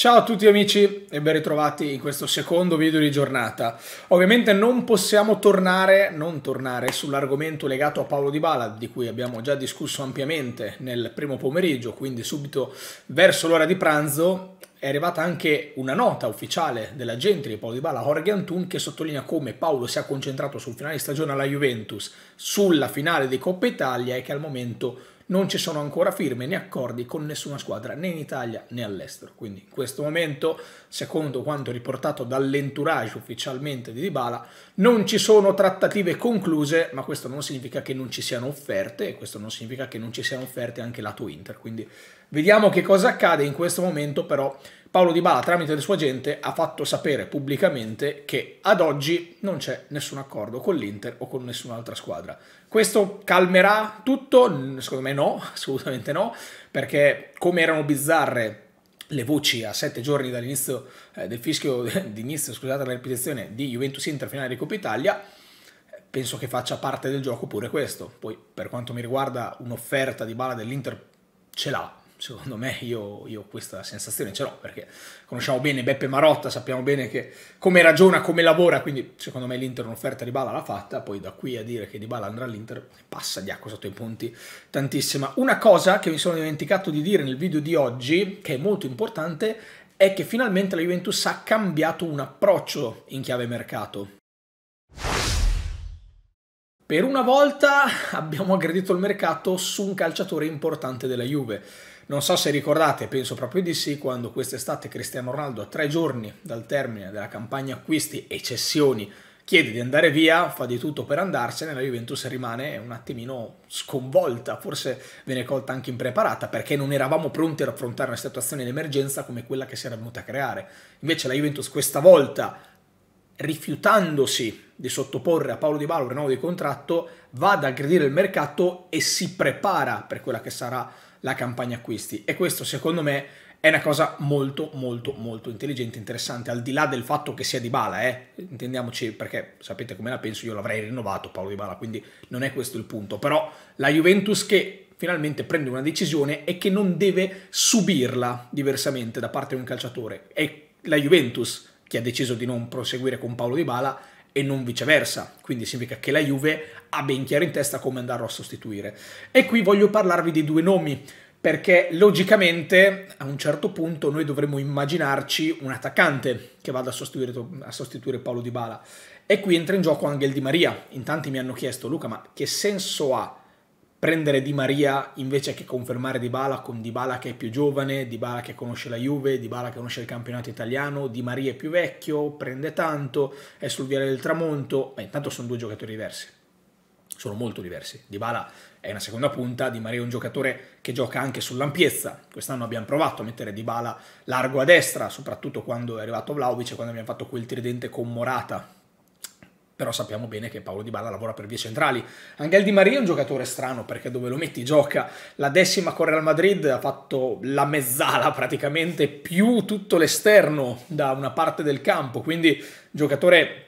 Ciao a tutti amici e ben ritrovati in questo secondo video di giornata. Ovviamente non possiamo tornare, non tornare sull'argomento legato a Paolo Di Bala, di cui abbiamo già discusso ampiamente nel primo pomeriggio, quindi subito verso l'ora di pranzo è arrivata anche una nota ufficiale dell'agente di Paolo Di Bala, Jorge Antun, che sottolinea come Paolo si è concentrato sul finale di stagione alla Juventus, sulla finale di Coppa Italia e che al momento non ci sono ancora firme né accordi con nessuna squadra né in Italia né all'estero. Quindi in questo momento, secondo quanto riportato dall'entourage ufficialmente di Dybala, non ci sono trattative concluse, ma questo non significa che non ci siano offerte e questo non significa che non ci siano offerte anche lato Inter. Quindi vediamo che cosa accade in questo momento, però Paolo Di Bala tramite il suo agente ha fatto sapere pubblicamente che ad oggi non c'è nessun accordo con l'Inter o con nessun'altra squadra. Questo calmerà tutto? Secondo me no, assolutamente no, perché come erano bizzarre le voci a sette giorni dall'inizio eh, del fischio d'inizio, scusate la ripetizione, di Juventus Inter finale di Coppa Italia, penso che faccia parte del gioco pure questo. Poi per quanto mi riguarda un'offerta di Bala dell'Inter ce l'ha, secondo me io, io questa sensazione ce l'ho perché conosciamo bene Beppe Marotta, sappiamo bene che, come ragiona, come lavora, quindi secondo me l'Inter un'offerta di Bala l'ha fatta, poi da qui a dire che di Bala andrà all'Inter passa di acqua sotto i punti tantissima. Una cosa che mi sono dimenticato di dire nel video di oggi, che è molto importante, è che finalmente la Juventus ha cambiato un approccio in chiave mercato per una volta abbiamo aggredito il mercato su un calciatore importante della Juve. Non so se ricordate, penso proprio di sì, quando quest'estate Cristiano Ronaldo a tre giorni dal termine della campagna acquisti e cessioni chiede di andare via, fa di tutto per andarsene, la Juventus rimane un attimino sconvolta, forse viene colta anche impreparata perché non eravamo pronti ad affrontare una situazione d'emergenza come quella che si era venuta a creare. Invece la Juventus questa volta rifiutandosi di sottoporre a Paolo Di Bala un rinnovo di contratto, va ad aggredire il mercato e si prepara per quella che sarà la campagna acquisti. E questo, secondo me, è una cosa molto, molto, molto intelligente, e interessante, al di là del fatto che sia Di Bala, eh? intendiamoci, perché sapete come la penso, io l'avrei rinnovato Paolo Di Bala, quindi non è questo il punto. Però la Juventus che finalmente prende una decisione e che non deve subirla diversamente da parte di un calciatore. È la Juventus che ha deciso di non proseguire con Paolo Di Bala e non viceversa, quindi significa che la Juve ha ben chiaro in testa come andarlo a sostituire. E qui voglio parlarvi di due nomi, perché logicamente a un certo punto noi dovremmo immaginarci un attaccante che vada a sostituire, a sostituire Paolo Di Bala. E qui entra in gioco anche il Di Maria. In tanti mi hanno chiesto, Luca, ma che senso ha prendere Di Maria invece che confermare Dybala con Dybala che è più giovane, Dybala che conosce la Juve, Dybala che conosce il campionato italiano, Di Maria è più vecchio, prende tanto, è sul viale del tramonto, ma intanto sono due giocatori diversi. Sono molto diversi. Di Dybala è una seconda punta, Di Maria è un giocatore che gioca anche sull'ampiezza. Quest'anno abbiamo provato a mettere Dybala largo a destra, soprattutto quando è arrivato Vlaovic, e quando abbiamo fatto quel tridente con Morata però sappiamo bene che Paolo Di Balla lavora per vie centrali. Angel Di Maria è un giocatore strano perché dove lo metti gioca. La decima con Real Madrid ha fatto la mezzala praticamente più tutto l'esterno da una parte del campo, quindi giocatore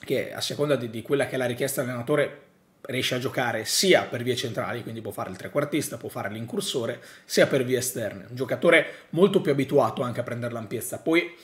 che a seconda di, di quella che è la richiesta dell'allenatore riesce a giocare sia per vie centrali, quindi può fare il trequartista, può fare l'incursore, sia per vie esterne. Un giocatore molto più abituato anche a prendere l'ampiezza. Poi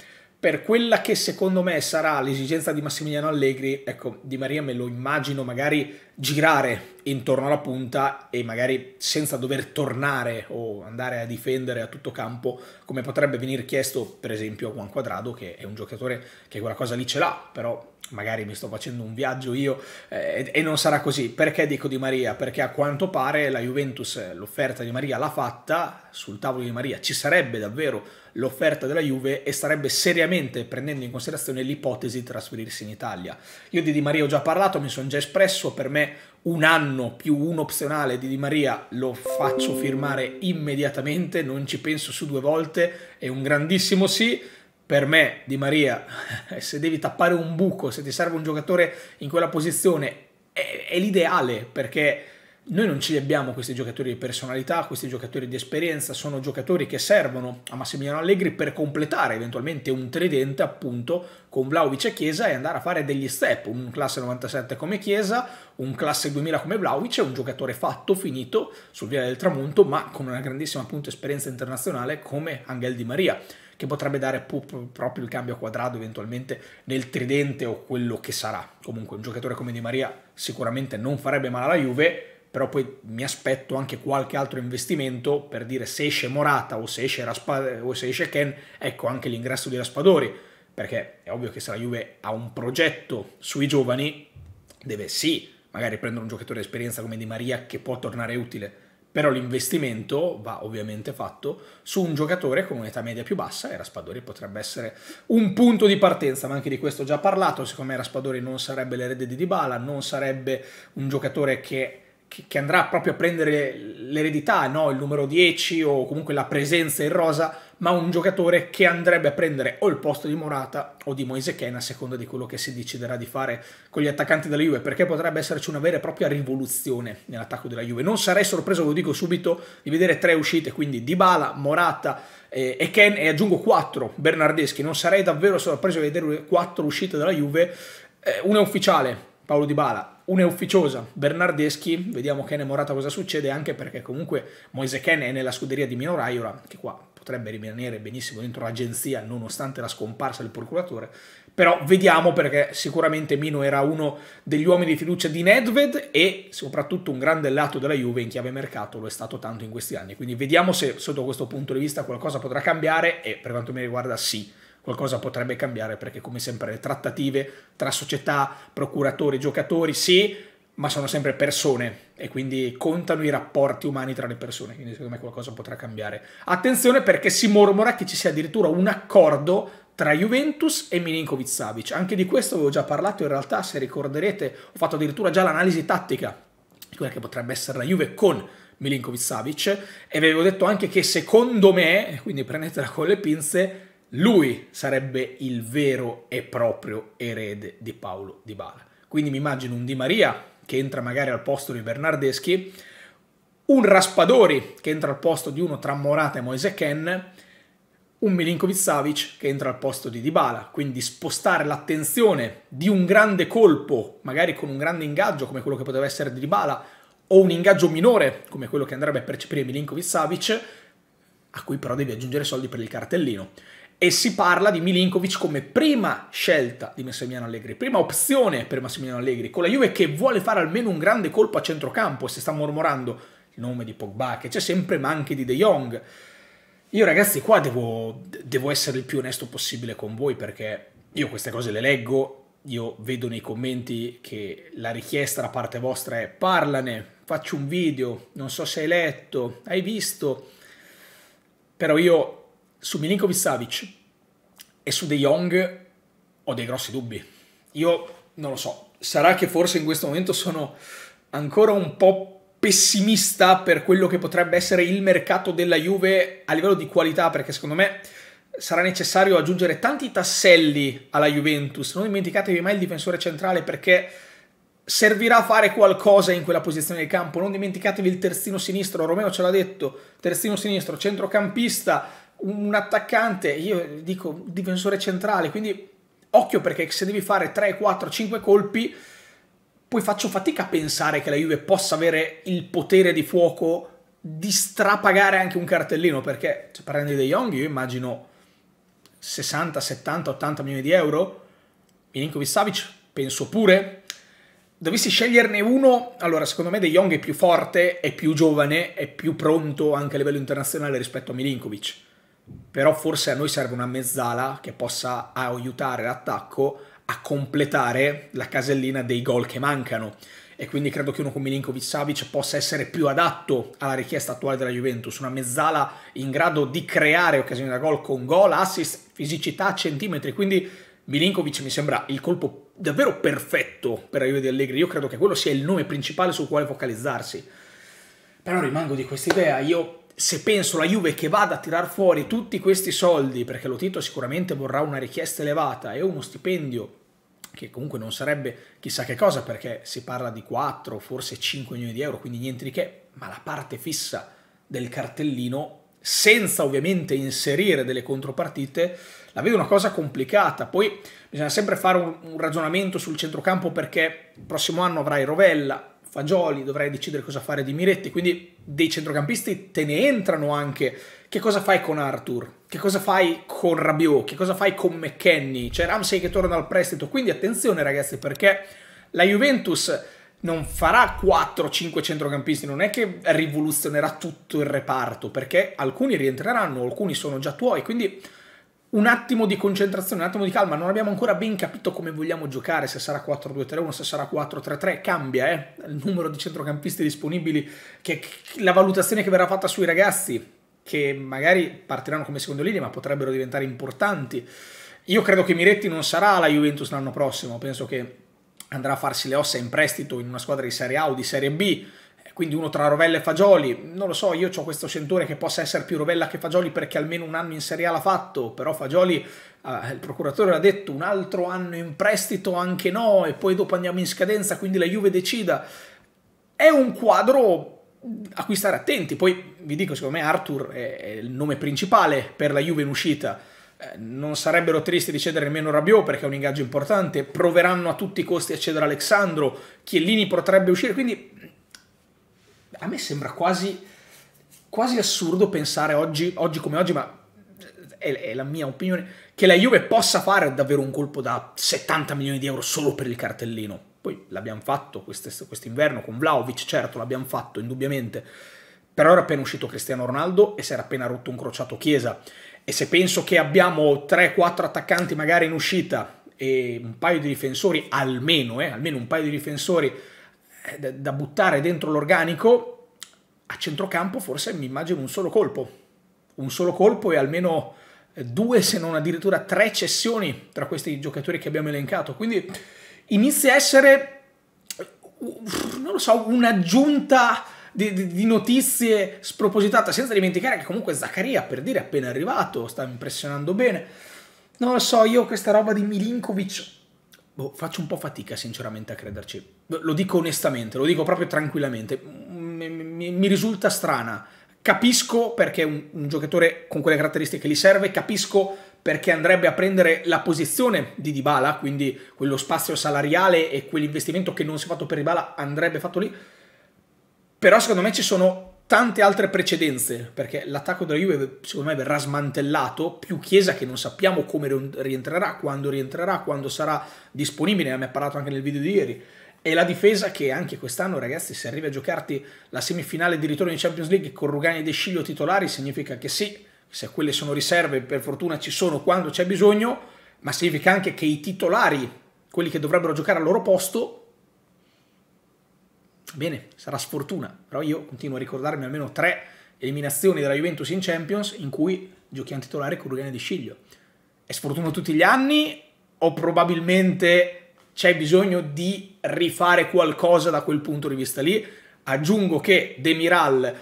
per quella che secondo me sarà l'esigenza di Massimiliano Allegri, ecco, Di Maria me lo immagino magari girare intorno alla punta e magari senza dover tornare o andare a difendere a tutto campo, come potrebbe venire chiesto per esempio a Juan Quadrado, che è un giocatore che quella cosa lì ce l'ha, però magari mi sto facendo un viaggio io eh, e non sarà così. Perché dico Di Maria? Perché a quanto pare la Juventus l'offerta di Maria l'ha fatta, sul tavolo di Maria ci sarebbe davvero l'offerta della Juve e starebbe seriamente prendendo in considerazione l'ipotesi di trasferirsi in Italia. Io di Di Maria ho già parlato, mi sono già espresso, per me un anno più un opzionale di Di Maria lo faccio firmare immediatamente, non ci penso su due volte, è un grandissimo sì per me Di Maria, se devi tappare un buco, se ti serve un giocatore in quella posizione, è, è l'ideale perché noi non ce li abbiamo questi giocatori di personalità, questi giocatori di esperienza, sono giocatori che servono a Massimiliano Allegri per completare eventualmente un tridente appunto con Vlaovic e Chiesa e andare a fare degli step, un classe 97 come Chiesa, un classe 2000 come Vlaovic un giocatore fatto, finito, sul via del tramonto ma con una grandissima appunto esperienza internazionale come Angel Di Maria che potrebbe dare proprio il cambio a quadrato eventualmente nel tridente o quello che sarà. Comunque un giocatore come Di Maria sicuramente non farebbe male alla Juve, però poi mi aspetto anche qualche altro investimento per dire se esce Morata o se esce, Raspa, o se esce Ken, ecco anche l'ingresso di Raspadori, perché è ovvio che se la Juve ha un progetto sui giovani, deve sì magari prendere un giocatore di esperienza come Di Maria che può tornare utile, però l'investimento va ovviamente fatto su un giocatore con un'età media più bassa e Raspadori potrebbe essere un punto di partenza, ma anche di questo ho già parlato, secondo me Raspadori non sarebbe l'erede di Dybala, non sarebbe un giocatore che, che andrà proprio a prendere l'eredità, no? il numero 10 o comunque la presenza in rosa, ma un giocatore che andrebbe a prendere o il posto di Morata o di Moise Ken a seconda di quello che si deciderà di fare con gli attaccanti della Juve, perché potrebbe esserci una vera e propria rivoluzione nell'attacco della Juve. Non sarei sorpreso, ve lo dico subito, di vedere tre uscite, quindi Dybala, Morata eh, e Ken e aggiungo quattro Bernardeschi. Non sarei davvero sorpreso di vedere quattro uscite della Juve, eh, una ufficiale, Paolo Dybala, una è ufficiosa, Bernardeschi, vediamo Ken e Morata cosa succede, anche perché comunque Moise Ken è nella scuderia di Mino Raiola, che qua potrebbe rimanere benissimo dentro l'agenzia nonostante la scomparsa del procuratore, però vediamo perché sicuramente Mino era uno degli uomini di fiducia di Nedved e soprattutto un grande lato della Juve in chiave mercato lo è stato tanto in questi anni, quindi vediamo se sotto questo punto di vista qualcosa potrà cambiare e per quanto mi riguarda sì qualcosa potrebbe cambiare perché come sempre le trattative tra società, procuratori, giocatori sì, ma sono sempre persone e quindi contano i rapporti umani tra le persone, quindi secondo me qualcosa potrà cambiare. Attenzione perché si mormora che ci sia addirittura un accordo tra Juventus e Milinkovic Savic. Anche di questo avevo già parlato in realtà, se ricorderete, ho fatto addirittura già l'analisi tattica di quella che potrebbe essere la Juve con Milinkovic Savic e vi avevo detto anche che secondo me, quindi prendetela con le pinze, lui sarebbe il vero e proprio erede di Paolo Di Bala. Quindi mi immagino un Di Maria che entra magari al posto di Bernardeschi, un Raspadori che entra al posto di uno tra Morata e Moise Ken, un Milinkovic Savic che entra al posto di Dybala, quindi spostare l'attenzione di un grande colpo, magari con un grande ingaggio come quello che poteva essere di Dybala, o un ingaggio minore come quello che andrebbe a percepire Milinkovic Savic, a cui però devi aggiungere soldi per il cartellino e si parla di Milinkovic come prima scelta di Massimiliano Allegri, prima opzione per Massimiliano Allegri, con la Juve che vuole fare almeno un grande colpo a centrocampo e si sta mormorando il nome di Pogba che c'è sempre, ma anche di De Jong. Io ragazzi qua devo, devo essere il più onesto possibile con voi perché io queste cose le leggo, io vedo nei commenti che la richiesta da parte vostra è parlane, faccio un video, non so se hai letto, hai visto, però io su Milinkovic Savic e su De Jong ho dei grossi dubbi. Io non lo so, sarà che forse in questo momento sono ancora un po' pessimista per quello che potrebbe essere il mercato della Juve a livello di qualità, perché secondo me sarà necessario aggiungere tanti tasselli alla Juventus. Non dimenticatevi mai il difensore centrale perché servirà a fare qualcosa in quella posizione di campo. Non dimenticatevi il terzino sinistro, Romeo ce l'ha detto, terzino sinistro, centrocampista, un attaccante, io dico difensore centrale, quindi occhio perché se devi fare 3, 4, 5 colpi, poi faccio fatica a pensare che la Juve possa avere il potere di fuoco di strapagare anche un cartellino, perché se prendi De Jong io immagino 60, 70, 80 milioni di euro, Milinkovic Savic penso pure, dovessi sceglierne uno, allora secondo me De Jong è più forte, è più giovane, è più pronto anche a livello internazionale rispetto a Milinkovic però forse a noi serve una mezzala che possa aiutare l'attacco a completare la casellina dei gol che mancano e quindi credo che uno come Milinkovic Savic possa essere più adatto alla richiesta attuale della Juventus, una mezzala in grado di creare occasioni da gol con gol, assist, fisicità, centimetri, quindi Milinkovic mi sembra il colpo davvero perfetto per la Juve di Allegri, io credo che quello sia il nome principale sul quale focalizzarsi. Però rimango di quest'idea, io se penso la Juve che vada a tirar fuori tutti questi soldi, perché lo Tito sicuramente vorrà una richiesta elevata e uno stipendio che comunque non sarebbe chissà che cosa, perché si parla di 4, forse 5 milioni di euro, quindi niente di che, ma la parte fissa del cartellino, senza ovviamente inserire delle contropartite, la vedo una cosa complicata. Poi bisogna sempre fare un, un ragionamento sul centrocampo perché il prossimo anno avrai Rovella, Fagioli, dovrai decidere cosa fare di Miretti, quindi dei centrocampisti te ne entrano anche. Che cosa fai con Arthur? Che cosa fai con Rabiot? Che cosa fai con McKenny? C'è Ramsey che torna al prestito, quindi attenzione ragazzi perché la Juventus non farà 4-5 centrocampisti, non è che rivoluzionerà tutto il reparto, perché alcuni rientreranno, alcuni sono già tuoi, quindi un attimo di concentrazione, un attimo di calma, non abbiamo ancora ben capito come vogliamo giocare, se sarà 4-2-3-1, se sarà 4-3-3, cambia eh? il numero di centrocampisti disponibili, che, la valutazione che verrà fatta sui ragazzi, che magari partiranno come secondo linea ma potrebbero diventare importanti. Io credo che Miretti non sarà alla Juventus l'anno prossimo, penso che andrà a farsi le ossa in prestito in una squadra di Serie A o di Serie B, quindi uno tra Rovella e Fagioli, non lo so, io ho questo sentore che possa essere più Rovella che Fagioli perché almeno un anno in Serie A l'ha fatto, però Fagioli, eh, il procuratore l'ha detto, un altro anno in prestito anche no, e poi dopo andiamo in scadenza, quindi la Juve decida. È un quadro a cui stare attenti, poi vi dico, secondo me Arthur è il nome principale per la Juve in uscita, eh, non sarebbero tristi di cedere nemmeno Rabiot perché è un ingaggio importante, proveranno a tutti i costi a cedere Alexandro, Chiellini potrebbe uscire, quindi a me sembra quasi, quasi assurdo pensare oggi, oggi come oggi, ma eh, è, la mia opinione, che la Juve possa fare davvero un colpo da 70 milioni di euro solo per il cartellino. Poi l'abbiamo fatto quest'inverno con Vlaovic, certo l'abbiamo fatto indubbiamente, però era appena uscito Cristiano Ronaldo e si era appena rotto un crociato Chiesa. E se penso che abbiamo 3-4 attaccanti magari in uscita e un paio di difensori, almeno, eh, almeno un paio di difensori eh, da buttare dentro l'organico, a centrocampo forse mi immagino un solo colpo. Un solo colpo e almeno eh, due, se non addirittura tre cessioni tra questi giocatori che abbiamo elencato. Quindi inizia a essere, eh, non lo so, un'aggiunta di, di, di, notizie spropositata, senza dimenticare che comunque Zaccaria, per dire, è appena arrivato, sta impressionando bene. Non lo so, io questa roba di Milinkovic boh, faccio un po' fatica sinceramente a crederci. Lo dico onestamente, lo dico proprio tranquillamente. Mm, mi, mi, mi risulta strana. Capisco perché un, un giocatore con quelle caratteristiche gli serve, capisco perché andrebbe a prendere la posizione di Dybala, quindi quello spazio salariale e quell'investimento che non si è fatto per Dybala andrebbe fatto lì. Però secondo me ci sono tante altre precedenze, perché l'attacco della Juve secondo me verrà smantellato, più Chiesa che non sappiamo come rientrerà, quando rientrerà, quando sarà disponibile, ne abbiamo parlato anche nel video di ieri, e la difesa che anche quest'anno ragazzi se arrivi a giocarti la semifinale di ritorno in Champions League con Rugani e De Sciglio titolari significa che sì, se quelle sono riserve per fortuna ci sono quando c'è bisogno, ma significa anche che i titolari, quelli che dovrebbero giocare al loro posto, Bene, sarà sfortuna, però io continuo a ricordarmi almeno tre eliminazioni della Juventus in Champions in cui giochiamo titolare con Rugani di Sciglio. È sfortuna tutti gli anni o probabilmente c'è bisogno di rifare qualcosa da quel punto di vista lì? Aggiungo che Demiral eh,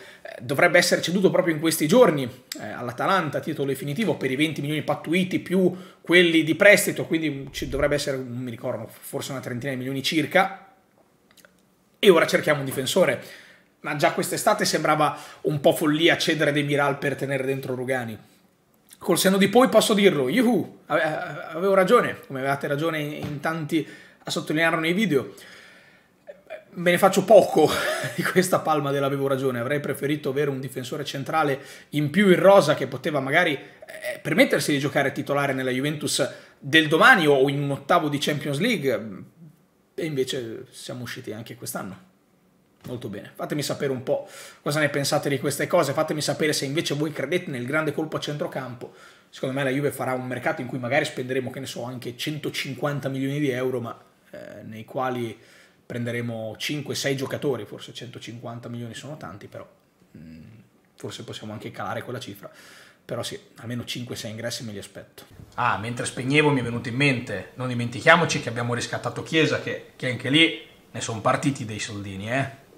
dovrebbe essere ceduto proprio in questi giorni eh, all'Atalanta a titolo definitivo per i 20 milioni pattuiti più quelli di prestito, quindi ci dovrebbe essere, non mi ricordo, forse una trentina di milioni circa, e ora cerchiamo un difensore. Ma già quest'estate sembrava un po' follia cedere dei Miral per tenere dentro Rugani. Col senno di poi posso dirlo, yuhu, avevo ragione, come avevate ragione in tanti a sottolinearlo nei video. Me ne faccio poco di questa palma dell'avevo ragione, avrei preferito avere un difensore centrale in più in rosa che poteva magari eh, permettersi di giocare titolare nella Juventus del domani o in un ottavo di Champions League, e invece siamo usciti anche quest'anno. Molto bene, fatemi sapere un po' cosa ne pensate di queste cose, fatemi sapere se invece voi credete nel grande colpo a centrocampo. Secondo me la Juve farà un mercato in cui magari spenderemo, che ne so, anche 150 milioni di euro, ma eh, nei quali prenderemo 5-6 giocatori, forse 150 milioni sono tanti, però mh, mm, forse possiamo anche calare quella cifra però sì, almeno 5-6 ingressi me li aspetto. Ah, mentre spegnevo mi è venuto in mente, non dimentichiamoci che abbiamo riscattato Chiesa, che, che anche lì ne sono partiti dei soldini, eh?